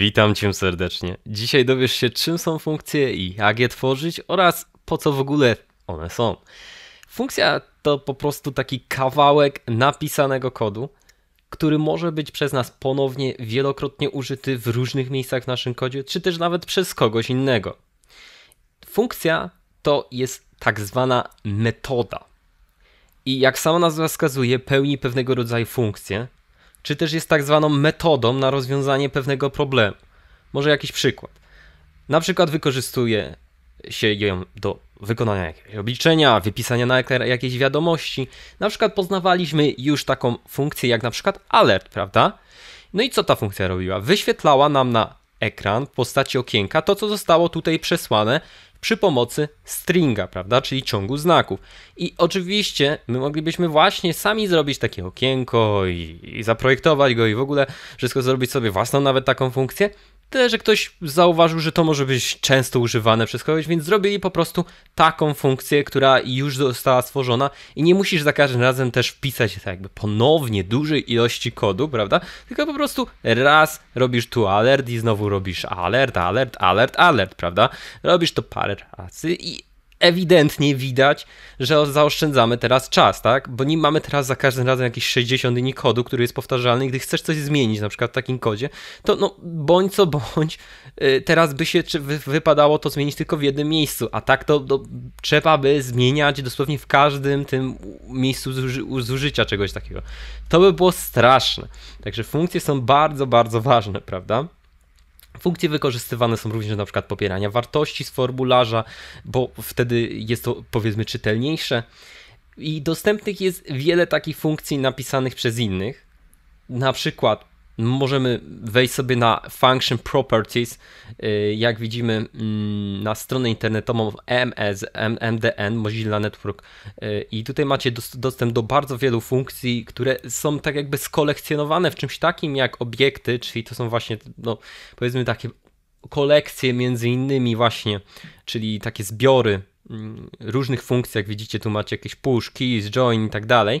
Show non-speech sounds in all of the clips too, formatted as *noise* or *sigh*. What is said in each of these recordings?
Witam cię serdecznie. Dzisiaj dowiesz się, czym są funkcje i jak je tworzyć oraz po co w ogóle one są. Funkcja to po prostu taki kawałek napisanego kodu, który może być przez nas ponownie wielokrotnie użyty w różnych miejscach w naszym kodzie, czy też nawet przez kogoś innego. Funkcja to jest tak zwana metoda. I jak sama nazwa wskazuje, pełni pewnego rodzaju funkcję, czy też jest tak zwaną metodą na rozwiązanie pewnego problemu. Może jakiś przykład. Na przykład wykorzystuje się ją do wykonania jakiegoś obliczenia, wypisania na ekran jakiejś wiadomości. Na przykład poznawaliśmy już taką funkcję jak na przykład alert, prawda? No i co ta funkcja robiła? Wyświetlała nam na ekran w postaci okienka to, co zostało tutaj przesłane przy pomocy stringa, prawda, czyli ciągu znaków. I oczywiście my moglibyśmy właśnie sami zrobić takie okienko i, i zaprojektować go i w ogóle wszystko zrobić sobie własną nawet taką funkcję, Tyle, że ktoś zauważył, że to może być często używane przez kogoś, więc zrobili po prostu taką funkcję, która już została stworzona i nie musisz za każdym razem też wpisać tak jakby ponownie dużej ilości kodu, prawda? Tylko po prostu raz robisz tu alert i znowu robisz alert, alert, alert, alert, prawda? Robisz to parę razy i ewidentnie widać, że zaoszczędzamy teraz czas, tak? Bo nie mamy teraz za każdym razem jakieś 60 dni kodu, który jest powtarzalny. Gdy chcesz coś zmienić, na przykład w takim kodzie, to no bądź co bądź, y, teraz by się wypadało to zmienić tylko w jednym miejscu, a tak to, to trzeba by zmieniać dosłownie w każdym tym miejscu zuży zużycia czegoś takiego. To by było straszne. Także funkcje są bardzo, bardzo ważne, prawda? Funkcje wykorzystywane są również na przykład popierania wartości z formularza, bo wtedy jest to powiedzmy czytelniejsze. I dostępnych jest wiele takich funkcji napisanych przez innych. Na przykład możemy wejść sobie na Function Properties. Y, jak widzimy mm, na stronę internetową MS, MDN, Mozilla Network. Y, I tutaj macie dostęp do bardzo wielu funkcji, które są tak jakby skolekcjonowane w czymś takim jak obiekty, czyli to są właśnie, no, powiedzmy takie kolekcje między innymi właśnie, czyli takie zbiory Mm, różnych funkcji, jak widzicie, tu macie jakieś push, keys, join i tak dalej.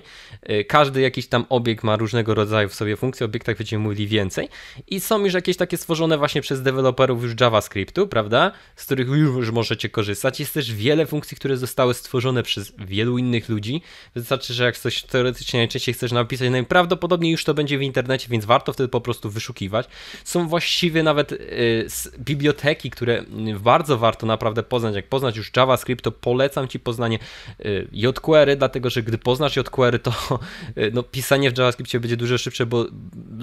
Y, każdy jakiś tam obiekt ma różnego rodzaju w sobie funkcje, o obiektach będziemy mówili więcej. I są już jakieś takie stworzone właśnie przez deweloperów już JavaScriptu, prawda? Z których już możecie korzystać. Jest też wiele funkcji, które zostały stworzone przez wielu innych ludzi. Wystarczy, że jak coś teoretycznie najczęściej chcesz napisać, najprawdopodobniej już to będzie w internecie, więc warto wtedy po prostu wyszukiwać. Są właściwie nawet y, biblioteki, które bardzo warto naprawdę poznać. Jak poznać już JavaScript, to polecam Ci poznanie y, jQuery, dlatego że gdy poznasz jQuery, to y, no, pisanie w JavaScriptie będzie dużo szybsze, bo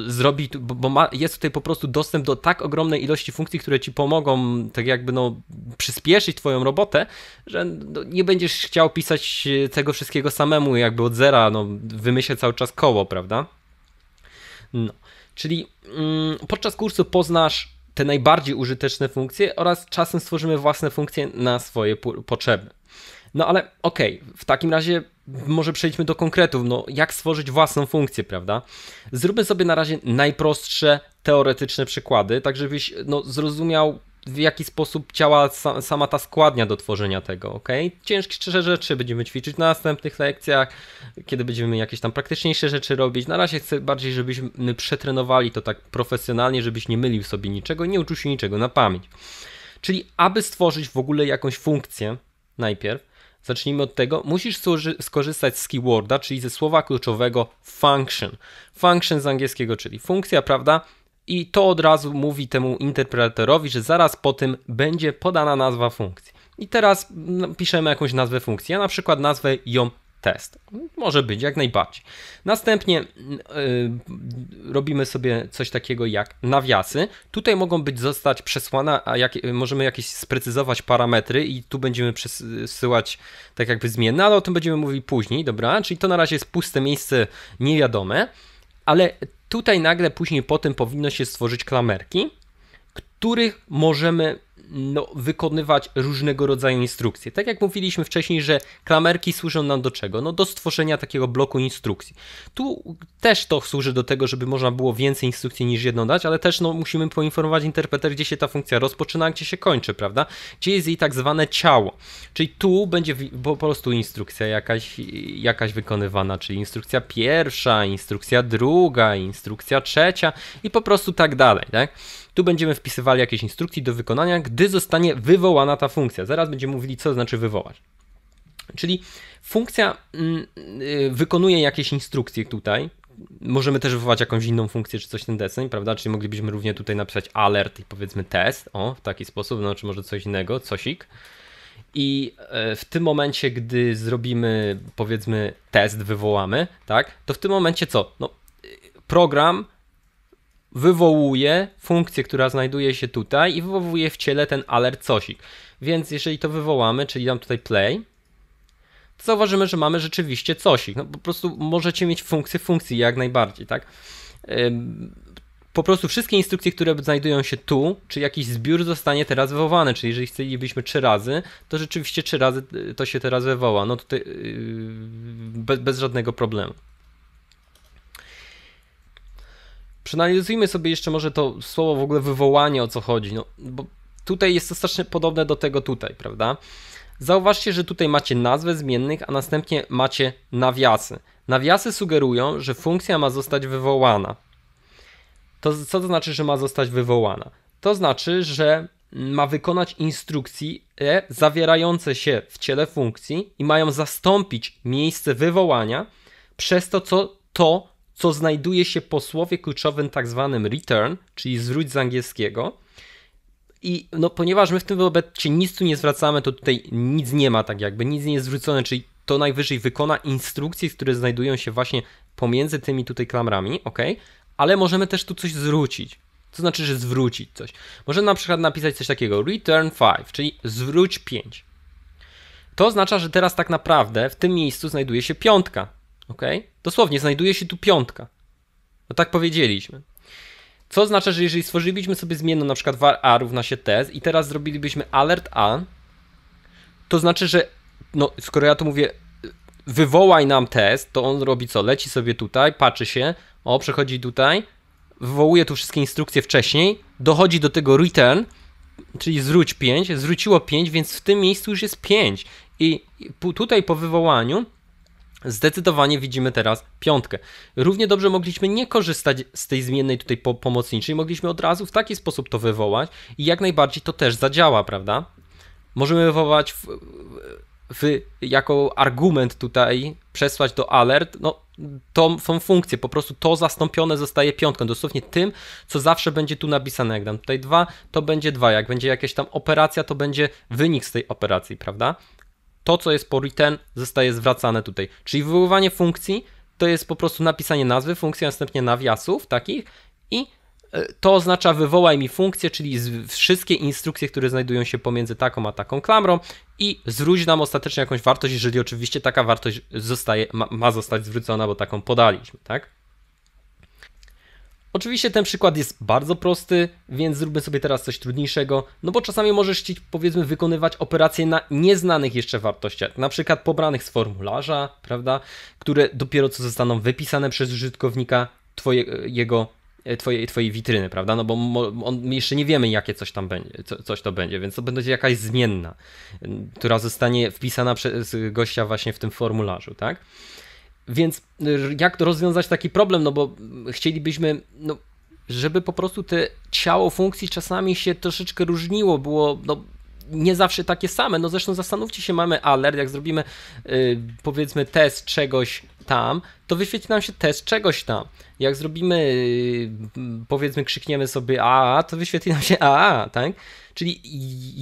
zrobi, bo ma, jest tutaj po prostu dostęp do tak ogromnej ilości funkcji, które Ci pomogą tak jakby no, przyspieszyć Twoją robotę, że no, nie będziesz chciał pisać y, tego wszystkiego samemu jakby od zera, no, wymyśleć cały czas koło, prawda? No. Czyli mm, podczas kursu poznasz te najbardziej użyteczne funkcje oraz czasem stworzymy własne funkcje na swoje potrzeby. No ale okej, okay, w takim razie może przejdźmy do konkretów, no jak stworzyć własną funkcję, prawda? Zróbmy sobie na razie najprostsze teoretyczne przykłady, tak żebyś no, zrozumiał w jaki sposób ciała sama ta składnia do tworzenia tego, ok? Cięższe rzeczy będziemy ćwiczyć na następnych lekcjach, kiedy będziemy jakieś tam praktyczniejsze rzeczy robić. Na razie chcę bardziej, żebyśmy przetrenowali to tak profesjonalnie, żebyś nie mylił sobie niczego, nie uczył się niczego na pamięć. Czyli aby stworzyć w ogóle jakąś funkcję, najpierw, Zacznijmy od tego, musisz skorzystać z keyworda, czyli ze słowa kluczowego function. Function z angielskiego, czyli funkcja, prawda? i to od razu mówi temu interpreterowi, że zaraz po tym będzie podana nazwa funkcji. I teraz piszemy jakąś nazwę funkcji. Ja na przykład nazwę ją test. Może być, jak najbardziej. Następnie yy, robimy sobie coś takiego jak nawiasy. Tutaj mogą być zostać przesłane, a jak, możemy jakieś sprecyzować parametry i tu będziemy przesyłać tak jakby zmienne, ale o tym będziemy mówili później, dobra? Czyli to na razie jest puste miejsce niewiadome, ale Tutaj nagle później po tym powinno się stworzyć klamerki, których możemy no, wykonywać różnego rodzaju instrukcje. Tak jak mówiliśmy wcześniej, że klamerki służą nam do czego? No do stworzenia takiego bloku instrukcji. Tu też to służy do tego, żeby można było więcej instrukcji niż jedną dać, ale też no, musimy poinformować interpreter, gdzie się ta funkcja rozpoczyna, gdzie się kończy, prawda? Gdzie jest jej tak zwane ciało. Czyli tu będzie po prostu instrukcja jakaś, jakaś wykonywana, czyli instrukcja pierwsza, instrukcja druga, instrukcja trzecia i po prostu tak dalej, tak? Tu będziemy wpisywali jakieś instrukcji do wykonania, gdy zostanie wywołana ta funkcja. Zaraz będziemy mówili, co znaczy wywołać. Czyli funkcja mm, y, wykonuje jakieś instrukcje tutaj. Możemy też wywołać jakąś inną funkcję czy coś ten deseń, prawda? Czyli moglibyśmy równie tutaj napisać alert i powiedzmy test, o, w taki sposób, no czy może coś innego, cosik. I e, w tym momencie, gdy zrobimy, powiedzmy, test, wywołamy, tak, to w tym momencie co? No, y, program wywołuje funkcję, która znajduje się tutaj i wywołuje w ciele ten alert cosik. Więc jeżeli to wywołamy, czyli dam tutaj play, to zauważymy, że mamy rzeczywiście cosik. No po prostu możecie mieć funkcję funkcji jak najbardziej, tak? Po prostu wszystkie instrukcje, które znajdują się tu, czy jakiś zbiór zostanie teraz wywołany, czyli jeżeli chcielibyśmy trzy razy, to rzeczywiście trzy razy y, to się teraz wywoła, no tutaj y, bez, bez żadnego problemu. przeanalizujmy sobie jeszcze może to słowo w ogóle wywołanie, o co chodzi, no, bo tutaj jest to strasznie podobne do tego tutaj, prawda? Zauważcie, że tutaj macie nazwę zmiennych, a następnie macie nawiasy. Nawiasy sugerują, że funkcja ma zostać wywołana. To, co to znaczy, że ma zostać wywołana? To znaczy, że ma wykonać instrukcje zawierające się w ciele funkcji i mają zastąpić miejsce wywołania przez to, co to co znajduje się po słowie kluczowym tak zwanym return, czyli zwróć z angielskiego. I no, ponieważ my w tym momencie nic tu nie zwracamy, to tutaj nic nie ma, tak jakby nic nie jest zwrócone, czyli to najwyżej wykona instrukcje, które znajdują się właśnie pomiędzy tymi tutaj klamrami, ok? Ale możemy też tu coś zwrócić. To znaczy, że zwrócić coś. Możemy na przykład napisać coś takiego: return 5, czyli zwróć 5. To oznacza, że teraz tak naprawdę w tym miejscu znajduje się piątka ok? Dosłownie, znajduje się tu piątka. No tak powiedzieliśmy. Co oznacza, że jeżeli stworzylibyśmy sobie zmienną, na przykład var a równa się test i teraz zrobilibyśmy alert a, to znaczy, że no, skoro ja tu mówię wywołaj nam test, to on robi co? Leci sobie tutaj, patrzy się, o, przechodzi tutaj, wywołuje tu wszystkie instrukcje wcześniej, dochodzi do tego return, czyli zwróć 5, zwróciło 5, więc w tym miejscu już jest 5. I tutaj po wywołaniu Zdecydowanie widzimy teraz piątkę. Równie dobrze mogliśmy nie korzystać z tej zmiennej tutaj po pomocniczej, mogliśmy od razu w taki sposób to wywołać i jak najbardziej to też zadziała, prawda? Możemy wywołać w, w, jako argument tutaj, przesłać do alert, no tą, tą funkcję, po prostu to zastąpione zostaje piątką, dosłownie tym, co zawsze będzie tu napisane, jak dam tutaj 2, to będzie 2, jak będzie jakaś tam operacja, to będzie wynik z tej operacji, prawda? to, co jest po return, zostaje zwracane tutaj. Czyli wywoływanie funkcji to jest po prostu napisanie nazwy funkcji, następnie nawiasów takich i e, to oznacza wywołaj mi funkcję, czyli wszystkie instrukcje, które znajdują się pomiędzy taką a taką klamrą i zwróć nam ostatecznie jakąś wartość, jeżeli oczywiście taka wartość zostaje, ma, ma zostać zwrócona, bo taką podaliśmy, tak? Oczywiście ten przykład jest bardzo prosty, więc zróbmy sobie teraz coś trudniejszego, no bo czasami możesz chcieć powiedzmy wykonywać operacje na nieznanych jeszcze wartościach, na przykład pobranych z formularza, prawda, które dopiero co zostaną wypisane przez użytkownika twoje, jego e, twojej, twojej witryny, prawda? No bo on, jeszcze nie wiemy, jakie coś tam będzie, co, coś to będzie, więc to będzie jakaś zmienna, która zostanie wpisana przez gościa właśnie w tym formularzu, tak? Więc y, jak rozwiązać taki problem, no bo chcielibyśmy, no, żeby po prostu te ciało funkcji czasami się troszeczkę różniło, było no, nie zawsze takie same. No zresztą zastanówcie się, mamy alert, jak zrobimy yy, powiedzmy test czegoś tam, to wyświeci nam się test czegoś tam. Jak zrobimy, yy, powiedzmy, krzykniemy sobie a, to wyświetli nam się a, tak? Czyli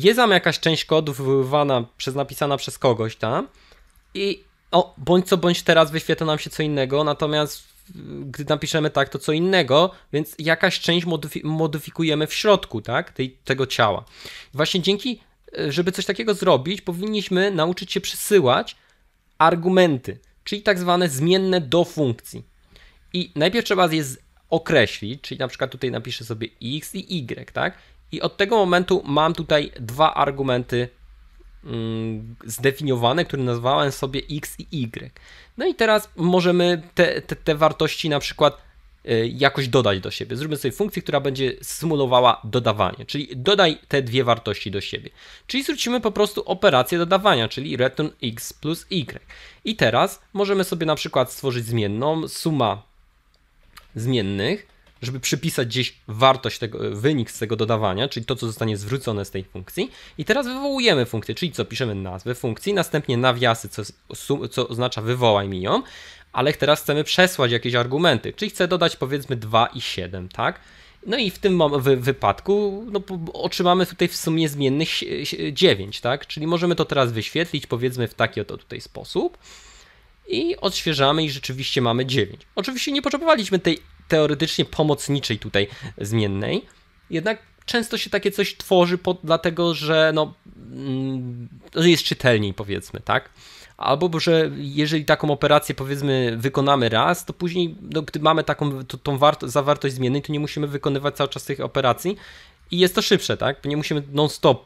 jest tam jakaś część kodów wywoływana przez, napisana przez kogoś tam i o, bądź co bądź teraz wyświetla nam się co innego, natomiast y, gdy napiszemy tak, to co innego, więc jakaś część modyfi modyfikujemy w środku, tak, tej, tego ciała. Właśnie dzięki, y, żeby coś takiego zrobić, powinniśmy nauczyć się przesyłać argumenty, czyli tak zwane zmienne do funkcji. I najpierw trzeba je określić, czyli na przykład tutaj napiszę sobie x i y, tak, i od tego momentu mam tutaj dwa argumenty Mm, zdefiniowane, które nazwałem sobie X i Y. No i teraz możemy te, te, te wartości na przykład y, jakoś dodać do siebie. Zróbmy sobie funkcję, która będzie symulowała dodawanie, czyli dodaj te dwie wartości do siebie. Czyli zwrócimy po prostu operację dodawania, czyli return x plus y. I teraz możemy sobie na przykład stworzyć zmienną suma zmiennych, żeby przypisać gdzieś wartość tego, wynik z tego dodawania, czyli to, co zostanie zwrócone z tej funkcji. I teraz wywołujemy funkcję, czyli co, piszemy nazwę funkcji, następnie nawiasy, co, co oznacza wywołaj mi ją, ale teraz chcemy przesłać jakieś argumenty, czyli chcę dodać powiedzmy 2 i 7, tak? No i w tym wypadku no, otrzymamy tutaj w sumie zmiennych 9, tak? Czyli możemy to teraz wyświetlić powiedzmy w taki oto tutaj sposób i odświeżamy i rzeczywiście mamy 9. Oczywiście nie potrzebowaliśmy tej teoretycznie pomocniczej tutaj zmiennej. Jednak często się takie coś tworzy, pod, dlatego że no, mm, jest czytelniej, powiedzmy, tak? Albo że jeżeli taką operację powiedzmy wykonamy raz, to później, no, gdy mamy taką to, tą zawartość zmiennej, to nie musimy wykonywać cały czas tych operacji i jest to szybsze, tak? Nie musimy non-stop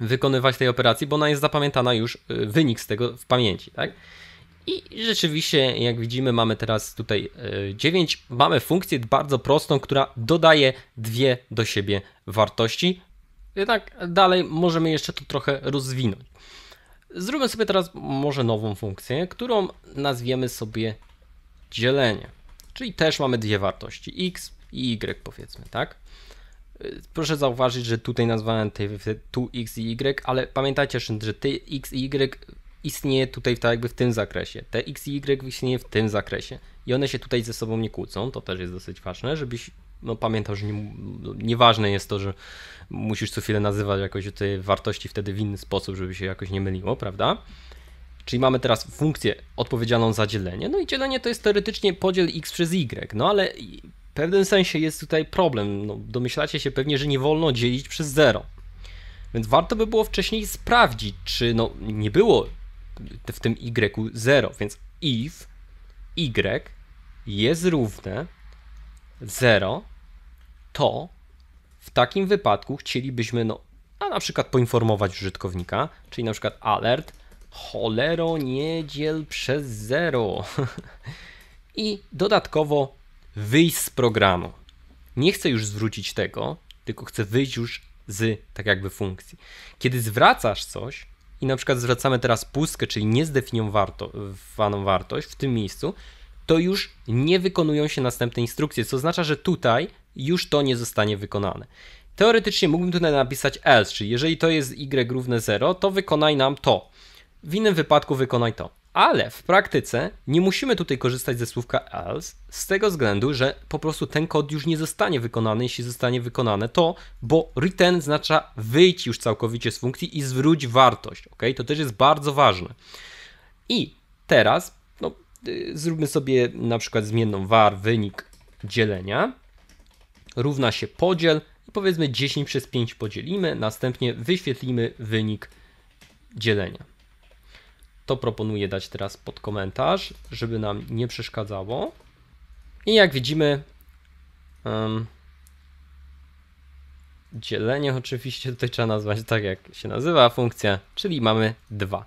wykonywać tej operacji, bo ona jest zapamiętana już, y, wynik z tego w pamięci, tak? I rzeczywiście, jak widzimy, mamy teraz tutaj 9. E, mamy funkcję bardzo prostą, która dodaje dwie do siebie wartości. Jednak dalej możemy jeszcze to trochę rozwinąć. Zróbmy sobie teraz może nową funkcję, którą nazwiemy sobie dzielenie. Czyli też mamy dwie wartości, x i y powiedzmy, tak? E, proszę zauważyć, że tutaj nazwałem tu x i y, ale pamiętajcie, że te x i y istnieje tutaj tak jakby w tym zakresie. Te X i Y istnieje w tym zakresie. I one się tutaj ze sobą nie kłócą, to też jest dosyć ważne, żebyś no, pamiętał, że nie, no, nieważne jest to, że musisz co chwilę nazywać jakoś te wartości wtedy w inny sposób, żeby się jakoś nie myliło, prawda? Czyli mamy teraz funkcję odpowiedzialną za dzielenie. No i dzielenie to jest teoretycznie podziel x przez y, no ale w pewnym sensie jest tutaj problem. No, domyślacie się pewnie, że nie wolno dzielić przez 0. Więc warto by było wcześniej sprawdzić, czy no, nie było w tym y 0, więc if y jest równe 0, to w takim wypadku chcielibyśmy, no, a na przykład poinformować użytkownika, czyli na przykład alert, cholero nie dziel przez 0 *laughs* i dodatkowo wyjść z programu. Nie chcę już zwrócić tego, tylko chcę wyjść już z tak jakby funkcji. Kiedy zwracasz coś, i na przykład zwracamy teraz pustkę, czyli niezdefiniowaną wartość w tym miejscu, to już nie wykonują się następne instrukcje, co oznacza, że tutaj już to nie zostanie wykonane. Teoretycznie mógłbym tutaj napisać else, czyli jeżeli to jest y równe 0, to wykonaj nam to. W innym wypadku wykonaj to. Ale w praktyce nie musimy tutaj korzystać ze słówka else z tego względu, że po prostu ten kod już nie zostanie wykonany, jeśli zostanie wykonane to, bo return znaczy wyjdź już całkowicie z funkcji i zwróć wartość, ok? To też jest bardzo ważne. I teraz no, y, zróbmy sobie na przykład zmienną var wynik dzielenia równa się podziel i powiedzmy 10 przez 5 podzielimy, następnie wyświetlimy wynik dzielenia. To proponuję dać teraz pod komentarz, żeby nam nie przeszkadzało. I jak widzimy, um, dzielenie oczywiście *laughs* tutaj trzeba nazwać tak, jak się nazywa funkcja, czyli mamy 2.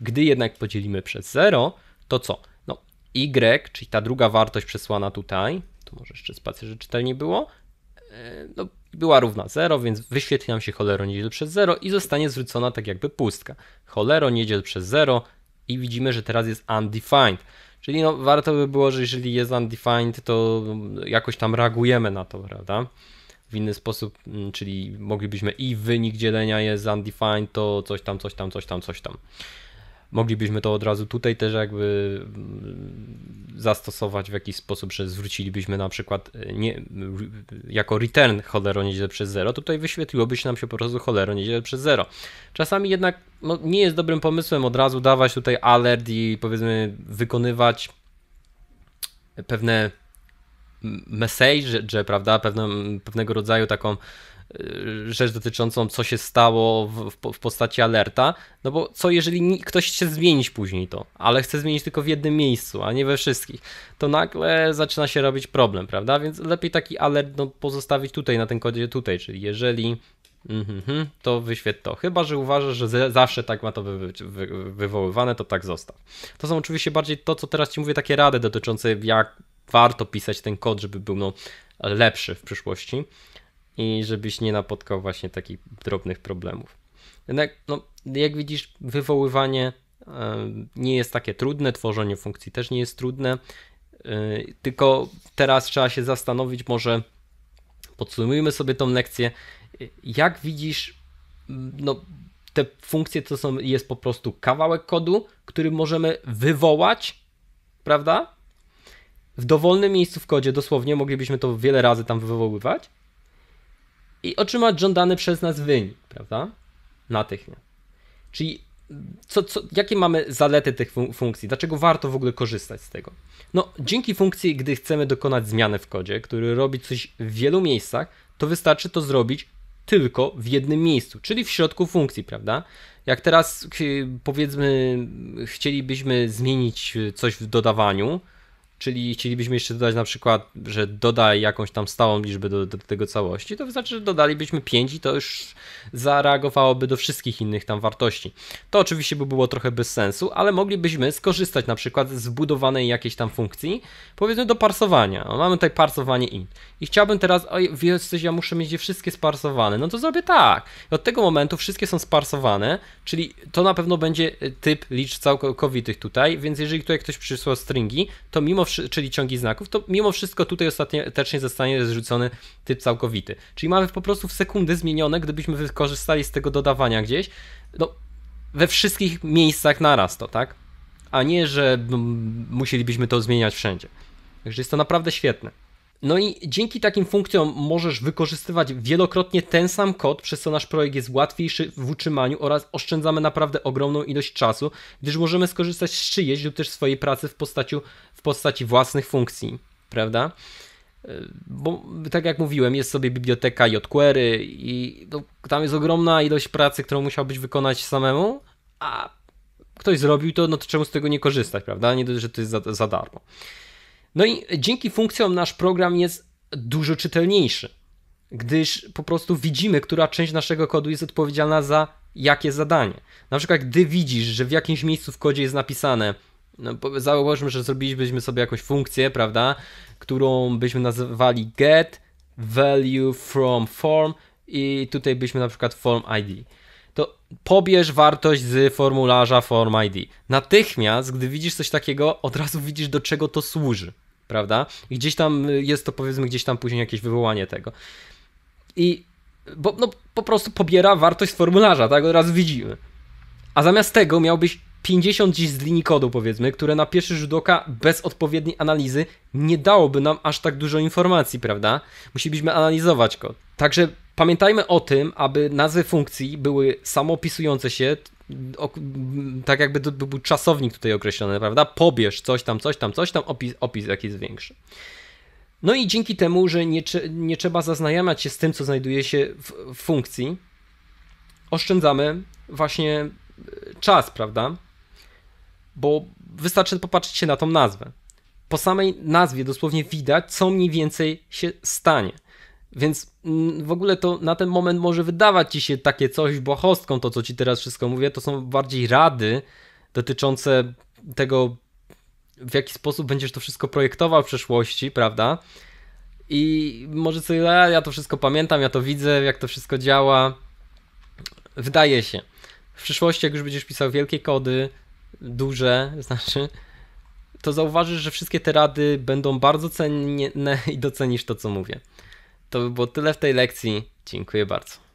Gdy jednak podzielimy przez 0, to co? No, y, czyli ta druga wartość przesłana tutaj, tu może jeszcze spację, że czytelnie było, e, no, była równa 0, więc wyświetli nam się cholero niedziel przez 0 i zostanie zwrócona tak jakby pustka. Cholero niedziel przez 0 i widzimy, że teraz jest undefined. Czyli no, warto by było, że jeżeli jest undefined, to jakoś tam reagujemy na to, prawda? W inny sposób, mm, czyli moglibyśmy i wynik dzielenia jest undefined, to coś tam, coś tam, coś tam, coś tam moglibyśmy to od razu tutaj też jakby mm, zastosować w jakiś sposób, że zwrócilibyśmy na przykład e, nie, jako return cholero niedzielę przez zero. tutaj wyświetliłoby się nam się po prostu cholero niedzielę przez zero. Czasami jednak no, nie jest dobrym pomysłem od razu dawać tutaj alert i powiedzmy wykonywać pewne message, że prawda, pewne, pewnego rodzaju taką Y, rzecz dotyczącą, co się stało w, w, w postaci alerta, no bo co jeżeli ktoś chce zmienić później to, ale chce zmienić tylko w jednym miejscu, a nie we wszystkich, to nagle zaczyna się robić problem, prawda? Więc lepiej taki alert no, pozostawić tutaj, na tym kodzie tutaj, czyli jeżeli mm-hmm, to wyświetl to. Chyba, że uważasz, że zawsze tak ma to wy- wy- wywoływane, to tak zostaw. To są oczywiście bardziej to, co teraz Ci mówię, takie rady dotyczące jak warto pisać ten kod, żeby był no, lepszy w przyszłości i żebyś nie napotkał właśnie takich drobnych problemów. Jednak, no, jak widzisz, wywoływanie nie jest takie trudne, tworzenie funkcji też nie jest trudne, y, tylko teraz trzeba się zastanowić, może podsumujmy sobie tą lekcję, jak widzisz, no, te funkcje to są, jest po prostu kawałek kodu, który możemy wywołać, prawda? W dowolnym miejscu w kodzie, dosłownie, moglibyśmy to wiele razy tam wywoływać, i otrzymać żądany przez nas wynik, prawda? Natychmiast. Czyli co, co, jakie mamy zalety tych fun funkcji? Dlaczego warto w ogóle korzystać z tego? No, dzięki funkcji, gdy chcemy dokonać zmiany w kodzie, który robi coś w wielu miejscach, to wystarczy to zrobić tylko w jednym miejscu, czyli w środku funkcji, prawda? Jak teraz powiedzmy, chcielibyśmy zmienić coś w dodawaniu, czyli chcielibyśmy jeszcze dodać na przykład, że dodaj jakąś tam stałą liczbę do, do tego całości, to znaczy, że dodalibyśmy 5 i to już zareagowałoby do wszystkich innych tam wartości. To oczywiście by było trochę bez sensu, ale moglibyśmy skorzystać na przykład z zbudowanej jakiejś tam funkcji, powiedzmy do parsowania. No, mamy tutaj parsowanie int. I chciałbym teraz, oj, wiesz coś, ja muszę mieć je wszystkie sparsowane. No to zrobię tak. I od tego momentu wszystkie są sparsowane, czyli to na pewno będzie y, typ liczb całkowitych tutaj, więc jeżeli tutaj ktoś przysłał stringi, to mimo wszystko czyli ciągi znaków, to mimo wszystko tutaj ostatecznie zostanie zrzucony typ całkowity. Czyli mamy po prostu w sekundę zmienione, gdybyśmy wykorzystali z tego dodawania gdzieś, no we wszystkich miejscach naraz to, tak? A nie, że musielibyśmy to zmieniać wszędzie. Także jest to naprawdę świetne. No i dzięki takim funkcjom możesz wykorzystywać wielokrotnie ten sam kod, przez co nasz projekt jest łatwiejszy w utrzymaniu oraz oszczędzamy naprawdę ogromną ilość czasu, gdyż możemy skorzystać z czyjeś lub też swojej pracy w postaci, w postaci własnych funkcji, prawda? E, bo tak jak mówiłem, jest sobie biblioteka jQuery i no, tam jest ogromna ilość pracy, którą musiałbyś wykonać samemu, a ktoś zrobił to, no to czemu z tego nie korzystać, prawda? Nie dość, że to jest za, za darmo. No i dzięki funkcjom nasz program jest dużo czytelniejszy, gdyż po prostu widzimy, która część naszego kodu jest odpowiedzialna za jakie zadanie. Na przykład, gdy widzisz, że w jakimś miejscu w kodzie jest napisane, no, że zrobilibyśmy sobie jakąś funkcję, prawda, którą byśmy nazywali get value from form i tutaj byśmy na przykład form ID to pobierz wartość z formularza Form ID. Natychmiast, gdy widzisz coś takiego, od razu widzisz, do czego to służy, prawda? I gdzieś tam y, jest to, powiedzmy, gdzieś tam później jakieś wywołanie tego. I bo, no, po prostu pobiera wartość z formularza, tak? Od razu widzimy. A zamiast tego miałbyś 50 dziś z linii kodu, powiedzmy, które na pierwszy rzut oka bez odpowiedniej analizy nie dałoby nam aż tak dużo informacji, prawda? Musielibyśmy analizować kod. Także Pamiętajmy o tym, aby nazwy funkcji były samopisujące się, tak jakby to był czasownik tutaj określony, prawda? Pobierz coś tam, coś tam, coś tam, opis, opis jakiś zwiększy. większy. No i dzięki temu, że nie, nie trzeba zaznajamiać się z tym, co znajduje się w, w funkcji, oszczędzamy właśnie e, czas, prawda? Bo wystarczy popatrzeć się na tą nazwę. Po samej nazwie dosłownie widać, co mniej więcej się stanie. Więc mm, w ogóle to na ten moment może wydawać ci się takie coś błahostką, to co ci teraz wszystko mówię, to są bardziej rady dotyczące tego, w jaki sposób będziesz to wszystko projektował w przyszłości, prawda? I może sobie, ja to wszystko pamiętam, ja to widzę, jak to wszystko działa. Wydaje się. W przyszłości, jak już będziesz pisał wielkie kody, duże, *laughs* znaczy, to zauważysz, że wszystkie te rady będą bardzo cenne i docenisz to, co mówię. To by było tyle w tej lekcji. Dziękuję bardzo.